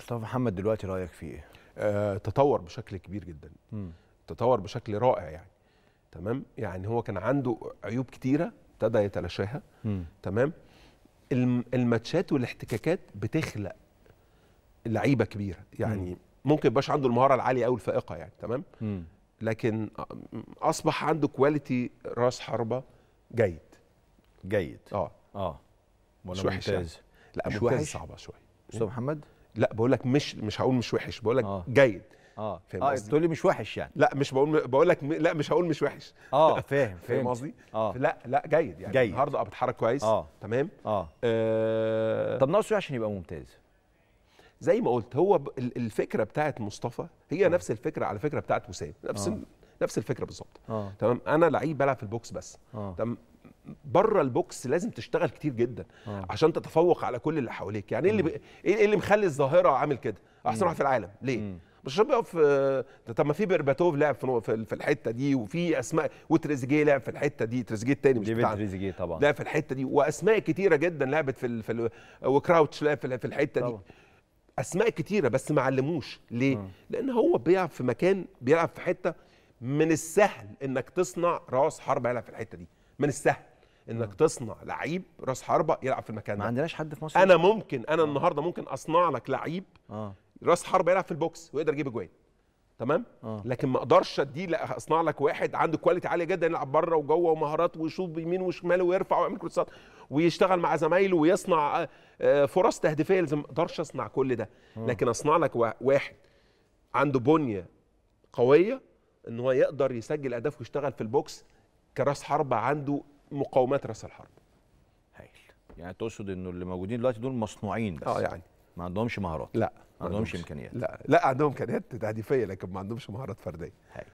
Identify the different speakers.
Speaker 1: مصطفى محمد دلوقتي رايك فيه ايه؟ آه تطور بشكل كبير جدا م. تطور بشكل رائع يعني تمام يعني هو كان عنده عيوب كتيره ابتدى يتلاشاها تمام الماتشات والاحتكاكات بتخلق لعيبه كبيره يعني م. ممكن يبقاش عنده المهاره العاليه او الفائقه يعني تمام م. لكن اصبح عنده كواليتي راس حربه جيد جيد اه اه ولا مش وحش يعني. لا مش وحش صعبه شويه استاذ محمد لا بقول لك مش مش هقول مش وحش بقول لك آه. جيد اه فاهم اه تقول لي مش وحش يعني لا مش بقول بقول لك م... لا مش هقول مش وحش اه فاهم فاهم قصدي آه. لا لا جيد يعني جيد. النهارده بتحرك كويس اه تمام اه, آه. طب ناقصه عشان يبقى ممتاز زي ما قلت هو الفكره بتاعت مصطفى هي آه. نفس الفكره على فكره بتاعت وسام نفس آه. نفس الفكره بالظبط آه. تمام انا لعيب بلعب في البوكس بس آه. تمام بره البوكس لازم تشتغل كتير جدا آه. عشان تتفوق على كل اللي حواليك يعني ايه اللي إيه-, ايه اللي مخلي الظاهره عامل كده احسن واحد في العالم ليه مم. مش عشان بيقف طب ما في بيرباتوف لعب في في الحته دي وفي اسماء وتريزيجيه لعب في الحته دي تريزيجيه الثاني مش بتاع تريزيجيه طبعا لعب في الحته دي واسماء كتيره جدا لعبت في ال في ال وكراوتش لعب في الحته طبعا. دي اسماء كتيره بس ما علموش ليه؟ آه. لان هو بيلعب في مكان بيلعب في حته من السهل انك تصنع راس حرب يلعب في الحته دي من السهل انك تصنع لعيب راس حربه يلعب في المكان ده ما عندناش حد في مصر انا ممكن انا آه. النهارده ممكن اصنع لك لعيب آه. راس حربه يلعب في البوكس ويقدر يجيب اجوان تمام آه. لكن ما اقدرش ادي لا اصنع لك واحد عنده كواليتي عاليه جدا يلعب بره وجوه ومهارات ويشوط بيمين وشمال ويرفع ويعمل كروسات ويشتغل مع زمايله ويصنع آه، فرص تهديفيه لازم ما اقدرش اصنع كل ده آه. لكن اصنع لك واحد عنده بنيه قويه ان هو يقدر يسجل اهداف ويشتغل في البوكس كراس حربه عنده مقاومات راس الحرب هايل يعني تقصد انه اللي موجودين دلوقتي دول مصنوعين بس اه يعني ما عندهمش مهارات لا ما عندهمش امكانيات لا لا عندهم امكانيات تهديفيه لكن ما عندهمش مهارات فرديه هايل